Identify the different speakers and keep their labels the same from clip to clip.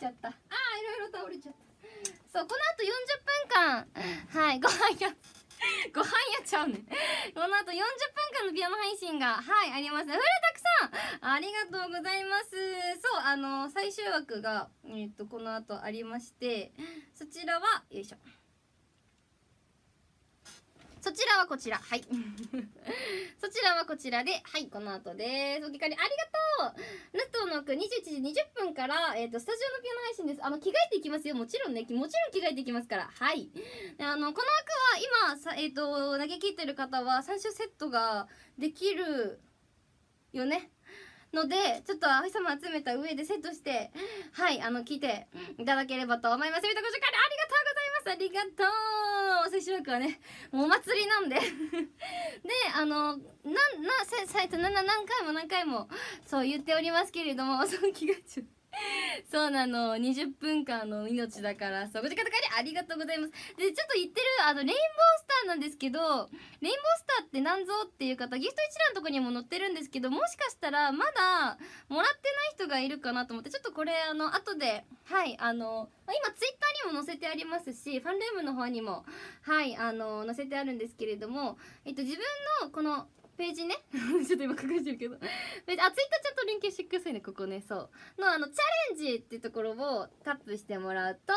Speaker 1: ちゃったああいろいろ倒れちゃったそうこの後40分間はいご飯や ご飯やっちゃうねこの後40分間のピアノ配信がはいありますフル田くさんありがとうございますそうあの最終枠がえっ、とこの後ありましてそちらはよいしょそちらはこちら。はい。そちらはこちらで、はい、この後です。おきかり、ありがとうナットのく21時20分から、えっ、ー、と、スタジオのピアノ配信です。あの、着替えていきますよ。もちろんね、もちろん着替えていきますから。はい。あの、この枠は、今、さえっ、ー、と、投げ切ってる方は、最初セットができるよね。ので、ちょっとアヒ様集めた上でセットして、はい、あの、来ていただければと思います。みたご紹介ありがとうございます。ありがとう。千秋はねもうお祭りなんで であのななサイト何回も何回もそう言っておりますけれども その気がちょっと。そうなの20分間の命だからそうご時間かかりありがとうございますでちょっと言ってるあのレインボースターなんですけどレインボースターって何ぞっていう方ギフト一覧のとこにも載ってるんですけどもしかしたらまだもらって人がいるかなと思ってちょっとこれあの後ではいあの今ツイッターにも載せてありますしファンルームの方にもはいあの載せてあるんですけれどもえっと自分のこのページね ちょっと今隠してるけどあツイッターちゃんと連携してくださいねここねそうのあのチャレンジっていうところをタップしてもらうと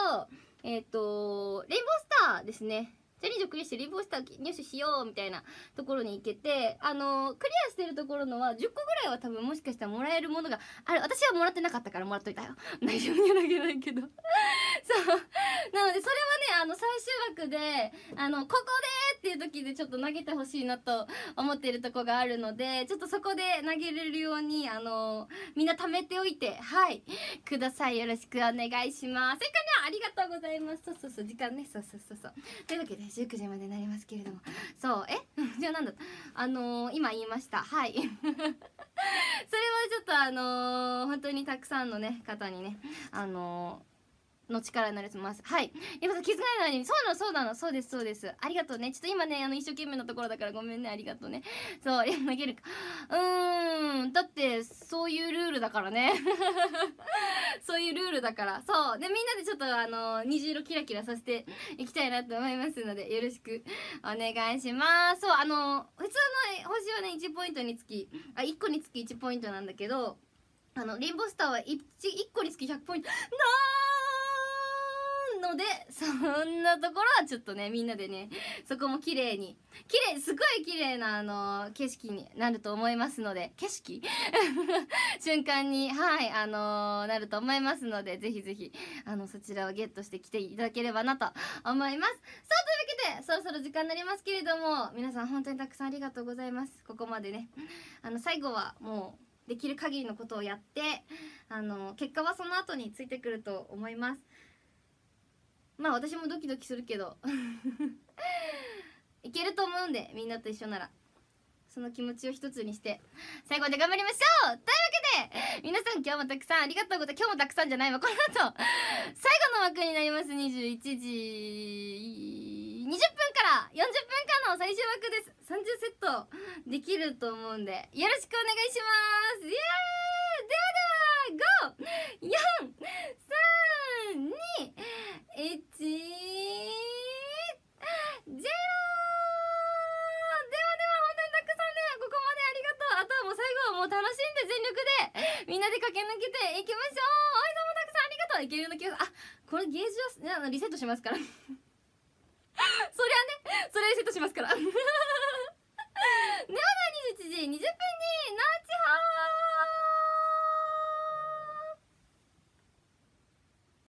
Speaker 1: えっ、とレインボースターですねチャンジをクリしてリボスター入手しようみたいなところに行けてあのクリアしてるところのは10個ぐらいは多分もしかしたらもらえるものがある私はもらってなかったからもらっといたよ 内容には投げないけど そうなのでそれはねあの最終枠であのここでっていう時でちょっと投げてほしいなと思ってるとこがあるのでちょっとそこで投げれるようにあのみんな貯めておいてはいくださいよろしくお願いしますありがとうございますそうそうそう時間ねそうそうそうそうというわけで19時までになりますけれどもそうえ じゃあなんだあのー、今言いましたはい それはちょっとあのー、本当にたくさんのね方にねあのーの力になりますはいやっぱ気づかないのにそうなのそうなのそうですそうですありがとうねちょっと今ねあの一生懸命なところだからごめんねありがとうねそうや投げるかうーんだってそういうルールだからね そういうルールだからそうでみんなでちょっとあの虹色キラキラさせていきたいなと思いますのでよろしくお願いしますそうあの普通の星はね1ポイントにつきあ1個につき1ポイントなんだけどあのリンボスターは 1, 1個につき100ポイントなーのでそんなところはちょっとねみんなでねそこも綺麗に綺麗すごい綺麗なあの景色になると思いますので景色 瞬間にはいあのなると思いますのでぜひぜひあのそちらをゲットしてきていただければなと思いますさあというわけでそろそろ時間になりますけれども皆さん本当にたくさんありがとうございますここまでねあの最後はもうできる限りのことをやってあの結果はその後についてくると思いますまあ私もドキドキするけど いけると思うんでみんなと一緒ならその気持ちを一つにして最後まで頑張りましょうというわけで皆さん今日もたくさんありがとうございます今日もたくさんじゃないわこの後最後の枠になります21時20分から40分間の最終枠です30セットできると思うんでよろしくお願いしますイエーイではでは GO! よーみんなで駆け抜けていきましょうおいどもたくさんありがとういけるのあこれゲージはリセットしますからそりゃねそれリセットしますからでは21時20分に